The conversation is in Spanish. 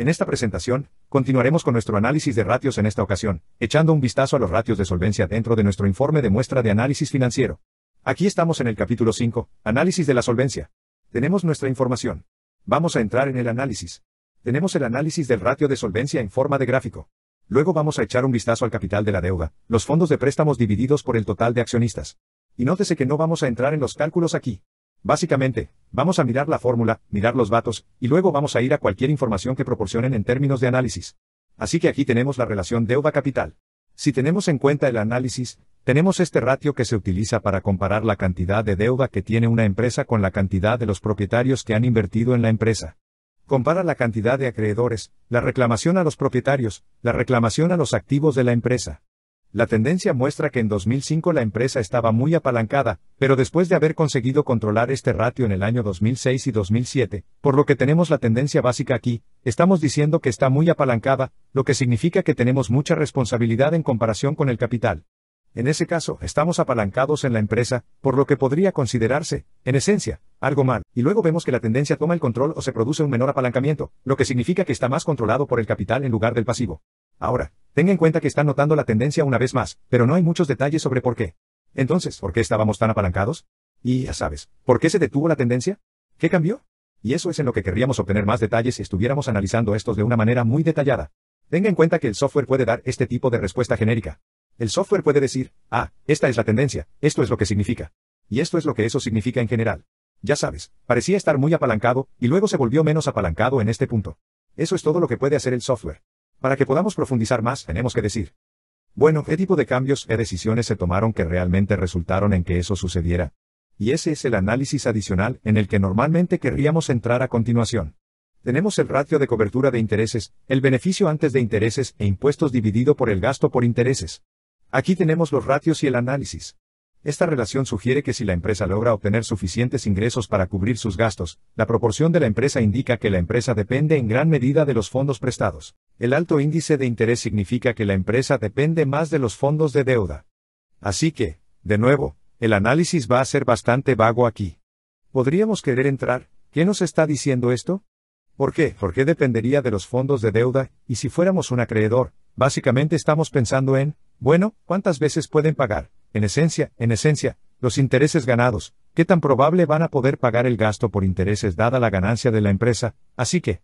En esta presentación, continuaremos con nuestro análisis de ratios en esta ocasión, echando un vistazo a los ratios de solvencia dentro de nuestro informe de muestra de análisis financiero. Aquí estamos en el capítulo 5, análisis de la solvencia. Tenemos nuestra información. Vamos a entrar en el análisis. Tenemos el análisis del ratio de solvencia en forma de gráfico. Luego vamos a echar un vistazo al capital de la deuda, los fondos de préstamos divididos por el total de accionistas. Y nótese que no vamos a entrar en los cálculos aquí. Básicamente, Vamos a mirar la fórmula, mirar los datos, y luego vamos a ir a cualquier información que proporcionen en términos de análisis. Así que aquí tenemos la relación deuda-capital. Si tenemos en cuenta el análisis, tenemos este ratio que se utiliza para comparar la cantidad de deuda que tiene una empresa con la cantidad de los propietarios que han invertido en la empresa. Compara la cantidad de acreedores, la reclamación a los propietarios, la reclamación a los activos de la empresa. La tendencia muestra que en 2005 la empresa estaba muy apalancada, pero después de haber conseguido controlar este ratio en el año 2006 y 2007, por lo que tenemos la tendencia básica aquí, estamos diciendo que está muy apalancada, lo que significa que tenemos mucha responsabilidad en comparación con el capital. En ese caso, estamos apalancados en la empresa, por lo que podría considerarse, en esencia, algo mal, y luego vemos que la tendencia toma el control o se produce un menor apalancamiento, lo que significa que está más controlado por el capital en lugar del pasivo. Ahora, Tenga en cuenta que están notando la tendencia una vez más, pero no hay muchos detalles sobre por qué. Entonces, ¿por qué estábamos tan apalancados? Y ya sabes, ¿por qué se detuvo la tendencia? ¿Qué cambió? Y eso es en lo que querríamos obtener más detalles si estuviéramos analizando estos de una manera muy detallada. Tenga en cuenta que el software puede dar este tipo de respuesta genérica. El software puede decir, ah, esta es la tendencia, esto es lo que significa. Y esto es lo que eso significa en general. Ya sabes, parecía estar muy apalancado, y luego se volvió menos apalancado en este punto. Eso es todo lo que puede hacer el software. Para que podamos profundizar más, tenemos que decir. Bueno, ¿qué tipo de cambios e decisiones se tomaron que realmente resultaron en que eso sucediera? Y ese es el análisis adicional en el que normalmente querríamos entrar a continuación. Tenemos el ratio de cobertura de intereses, el beneficio antes de intereses e impuestos dividido por el gasto por intereses. Aquí tenemos los ratios y el análisis. Esta relación sugiere que si la empresa logra obtener suficientes ingresos para cubrir sus gastos, la proporción de la empresa indica que la empresa depende en gran medida de los fondos prestados. El alto índice de interés significa que la empresa depende más de los fondos de deuda. Así que, de nuevo, el análisis va a ser bastante vago aquí. Podríamos querer entrar, ¿qué nos está diciendo esto? ¿Por qué? ¿Por qué dependería de los fondos de deuda, y si fuéramos un acreedor, básicamente estamos pensando en, bueno, ¿cuántas veces pueden pagar? En esencia, en esencia, los intereses ganados, qué tan probable van a poder pagar el gasto por intereses dada la ganancia de la empresa, así que,